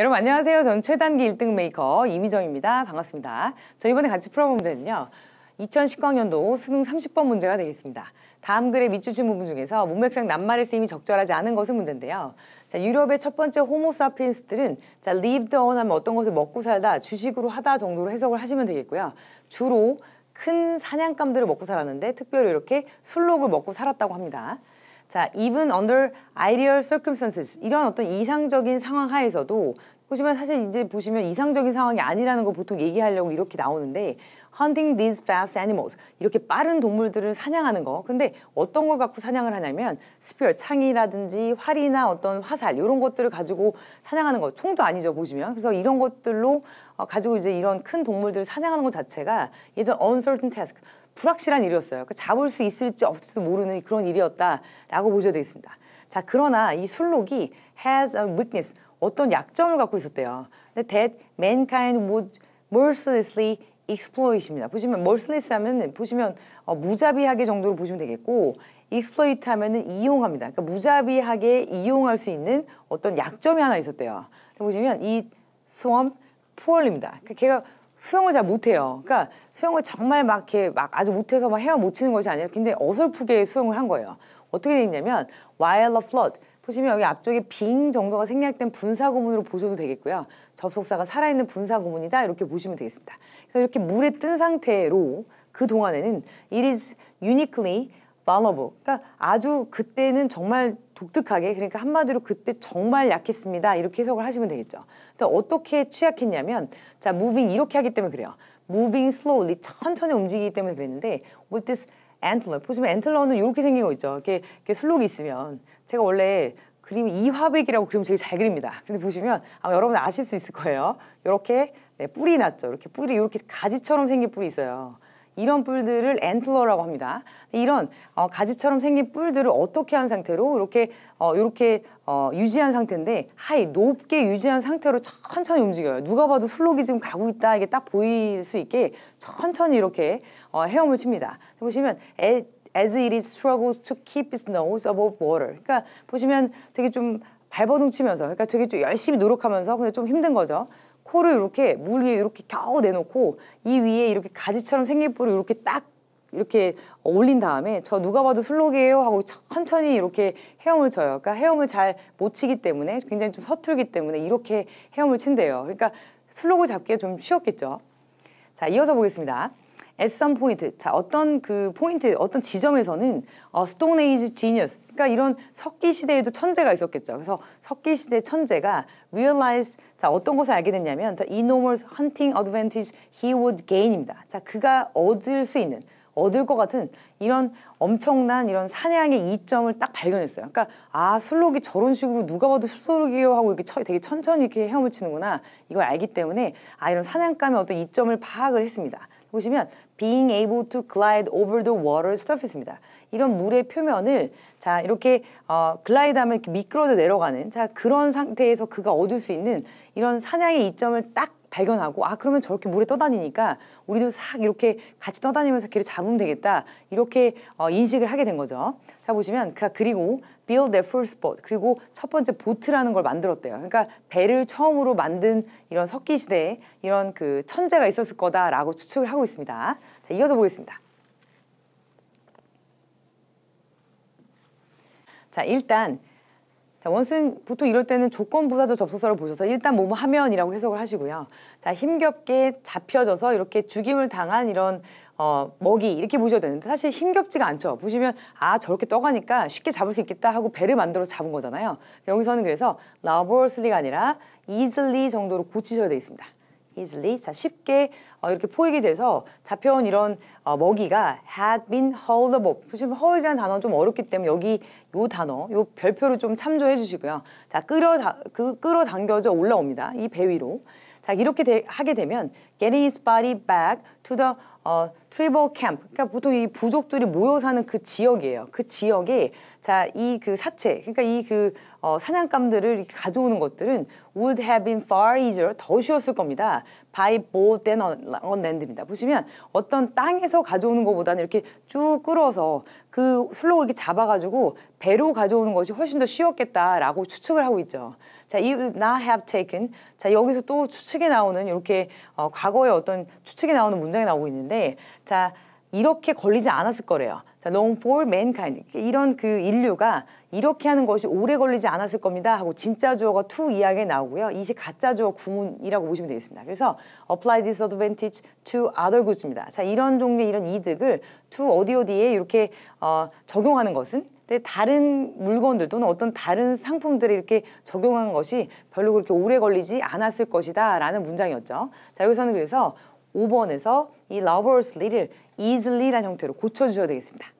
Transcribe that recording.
여러분 안녕하세요. 전 최단기 1등 메이커 이미정입니다. 반갑습니다. 저 이번에 같이 풀어볼 문제는요. 2019학년도 수능 30번 문제가 되겠습니다. 다음 글에 밑주신 부분 중에서 문맥상 낱말의 쓰임이 적절하지 않은 것은 문제인데요. 자, 유럽의 첫 번째 호모사피엔스들은 자, lived on 하면 어떤 것을 먹고 살다, 주식으로 하다 정도로 해석을 하시면 되겠고요. 주로 큰 사냥감들을 먹고 살았는데 특별히 이렇게 술록을 먹고 살았다고 합니다. 자, even under ideal circumstances 이런 어떤 이상적인 상황 하에서도 보시면 사실 이제 보시면 이상적인 상황이 아니라는 걸 보통 얘기하려고 이렇게 나오는데 hunting these fast animals 이렇게 빠른 동물들을 사냥하는 거 근데 어떤 걸 갖고 사냥을 하냐면 스피어 창이라든지 활이나 어떤 화살 이런 것들을 가지고 사냥하는 거 총도 아니죠 보시면 그래서 이런 것들로 어, 가지고 이제 이런 큰 동물들을 사냥하는 것 자체가 예전 uncertain task 불확실한 일이었어요. 그 잡을 수 있을지 없을지 모르는 그런 일이었다라고 보셔야 되겠습니다. 자, 그러나 이 술록이 has a weakness, 어떤 약점을 갖고 있었대요. That mankind would mercilessly exploit입니다. 보시면 merciless 하면 보시면 어, 무자비하게 정도로 보시면 되겠고 exploit 하면은 이용합니다. 그러니까 무자비하게 이용할 수 있는 어떤 약점이 하나 있었대요. 보시면 이 swamp poorly입니다. 그러니까 걔가 수영을 잘 못해요. 그러니까 수영을 정말 막 이렇게 막 아주 못해서 막헤엄못 치는 것이 아니라 굉장히 어설프게 수영을 한 거예요. 어떻게 돼냐면 와일러 플러드 보시면 여기 앞쪽에 빙 정도가 생략된 분사구문으로 보셔도 되겠고요. 접속사가 살아있는 분사구문이다 이렇게 보시면 되겠습니다. 그래서 이렇게 물에 뜬 상태로 그 동안에는 it is uniquely 만오브. 그러니까 아주 그때는 정말 독특하게 그러니까 한마디로 그때 정말 약했습니다. 이렇게 해석을 하시면 되겠죠. 근데 어떻게 취약했냐면 자, moving 이렇게 하기 때문에 그래요. moving slowly 천천히 움직이기 때문에 그랬는데 with this antler 보시면 antler는 이렇게 생긴 거 있죠. 이렇게, 이렇게 슬록이 있으면 제가 원래 그림이 이화백이라고 그림 제게잘 그립니다. 근데 보시면 아마 여러분 아실 수 있을 거예요. 이렇게 네, 뿌리 났죠. 이렇게 뿌리 이렇게 가지처럼 생긴 뿌리 있어요. 이런 뿔들을 엔틀러라고 합니다. 이런 어, 가지처럼 생긴 뿔들을 어떻게 한 상태로 이렇게 어, 이렇게 어, 유지한 상태인데 하이 높게 유지한 상태로 천천히 움직여요. 누가 봐도 슬록이 지금 가고 있다 이게 딱 보일 수 있게 천천히 이렇게 어, 헤엄을 칩니다. 보시면 에, as it is struggles to keep its nose above water. 그러니까 보시면 되게 좀 발버둥 치면서 그러니까 되게 좀 열심히 노력하면서 근데 좀 힘든 거죠. 코를 이렇게 물 위에 이렇게 겨우 내놓고 이 위에 이렇게 가지처럼 생긴 뿔을 이렇게 딱 이렇게 올린 다음에 저 누가 봐도 슬록이에요 하고 천천히 이렇게 헤엄을 쳐요. 그러니까 헤엄을 잘 못 치기 때문에 굉장히 좀 서툴기 때문에 이렇게 헤엄을 친대요. 그러니까 슬록을 잡기가 좀 쉬웠겠죠. 자, 이어서 보겠습니다. at some point 자 어떤 그 포인트 어떤 지점에서는 어, Stone Age Genius 그러니까 이런 석기 시대에도 천재가 있었겠죠. 그래서 석기 시대 천재가 realize 자 어떤 것을 알게 됐냐면 the enormous hunting advantage he would gain입니다. 자 그가 얻을 수 있는 얻을 것 같은 이런 엄청난 이런 사냥의 이점을 딱 발견했어요. 그러니까 아 술록이 저런 식으로 누가 봐도 술록이요 하고 이렇게 처, 되게 천천히 이렇게 헤엄을 치는구나 이걸 알기 때문에 아 이런 사냥감의 어떤 이점을 파악을 했습니다. 보시면 being able to glide over the water stuff 있습니다. 이런 물의 표면을 자 이렇게 어, 글라이드하면 미끄러져 내려가는 자 그런 상태에서 그가 얻을 수 있는 이런 사냥의 이점을 딱 발견하고 아 그러면 저렇게 물에 떠다니니까 우리도 싹 이렇게 같이 떠다니면서 길을 잡으면 되겠다 이렇게 어, 인식을 하게 된 거죠. 자 보시면 그, 그리고 그 build a first boat 그리고 첫 번째 보트라는 걸 만들었대요. 그러니까 배를 처음으로 만든 이런 석기 시대 이런 그 천재가 있었을 거다라고 추측을 하고 있습니다. 자 이어서 보겠습니다. 자 일단 자, 원스는 보통 이럴 때는 조건부사적 접속사를 보셔서 일단 뭐뭐 하면이라고 해석을 하시고요. 자, 힘겹게 잡혀져서 이렇게 죽임을 당한 이런 어, 먹이 이렇게 보셔도 되는데 사실 힘겹지가 않죠. 보시면 아 저렇게 떠가니까 쉽게 잡을 수 있겠다 하고 배를 만들어 잡은 거잖아요. 여기서는 그래서 laboriously가 아니라 easily 정도로 고치셔야 되겠습니다. easily 자 쉽게 어, 이렇게 포획이 돼서 잡혀온 이런 어, 먹이가 had been hauled up. 보시면 haul이라는 단어는 좀 어렵기 때문에 여기 요 단어, 요별표로좀 참조해 주시고요. 자 끌어 다, 그 끌어 당겨져 올라옵니다. 이 배 위로. 자 이렇게 되, 하게 되면 getting its body back to the 어, 트리버 캠프, 그러니까 보통 이 부족들이 모여 사는 그 지역이에요. 그지역에 자, 이 그 사체, 그러니까 이 그 어, 사냥감들을 가져오는 것들은 would have been far easier, 더 쉬웠을 겁니다. by boat than on land입니다. 보시면 어떤 땅에서 가져오는 것보다는 이렇게 쭉 끌어서 그 슬로우 이렇게 잡아가지고 배로 가져오는 것이 훨씬 더 쉬웠겠다라고 추측을 하고 있죠. 자, you would not have taken. 자, 여기서 또 추측에 나오는 이렇게 어, 과거의 어떤 추측에 나오는 문장이 나오고 있는데 있는데 자 이렇게 걸리지 않았을 거래요. 자, long for mankind. 이런 그 인류가 이렇게 하는 것이 오래 걸리지 않았을 겁니다. 하고 진짜 주어가 to 이야기에 나오고요. 이시 가짜 주어 구문이라고 보시면 되겠습니다. 그래서 apply disadvantage to other goods입니다. 자, 이런 종류의 이런 이득을 to 어디 어디에 이렇게 어, 적용하는 것은 네, 다른 물건들 또는 어떤 다른 상품들에 이렇게 적용한 것이 별로 그렇게 오래 걸리지 않았을 것이다 라는 문장이었죠. 자, 여기서는 그래서 5번에서 이 lover's little, easily란 형태로 고쳐주셔야 되겠습니다.